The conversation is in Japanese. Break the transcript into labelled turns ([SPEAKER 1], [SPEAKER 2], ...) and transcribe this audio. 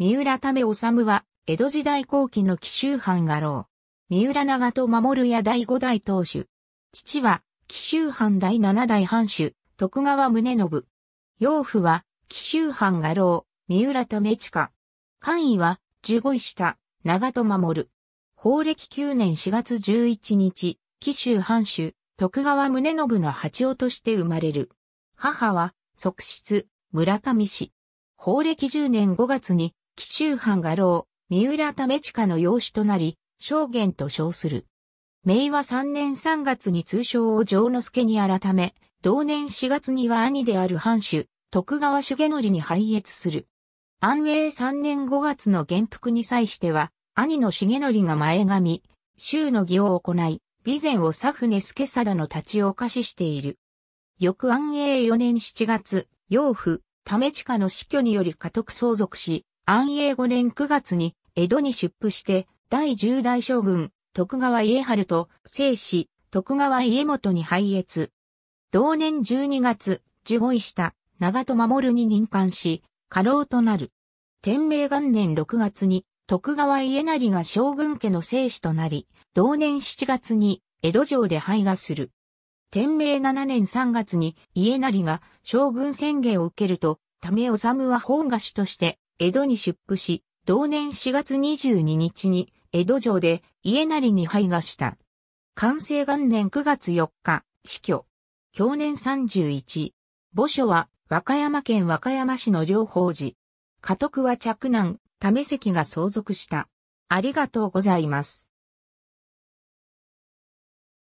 [SPEAKER 1] 三浦為治は、江戸時代後期の紀州藩画廊。三浦長戸守屋第五代当主。父は、紀州藩第七代藩主、徳川宗信。養父は、紀州藩画廊、三浦為親。官位は、十五位下、長戸守。法暦九年四月十一日、紀州藩主、徳川宗信の八王として生まれる。母は、側室、村上氏。法暦十年五月に、紀州藩画廊、三浦為親の養子となり、証言と称する。明和3年3月に通称を城之助に改め、同年4月には兄である藩主、徳川重則に拝謁する。安永3年5月の元服に際しては、兄の重則が前髪、州の儀を行い、備前を佐船助貞の立ちを可ししている。翌安永4年7月、養父、為近の死去により家督相続し、安永5年9月に江戸に出府して第10代将軍徳川家春と生死徳川家元に拝謁。同年12月、受護医した長戸守に任官し、過労となる。天明元年6月に徳川家成が将軍家の生死となり、同年7月に江戸城で廃画する。天明7年3月に家成が将軍宣言を受けると、ため治は本菓子として江戸に出府し、同年4月22日に江戸城で家なりに配がした。完成元年9月4日、死去。去年31。墓所は和歌山県和歌山市の両法寺。家督は着難、為関が相続した。ありがとうございます。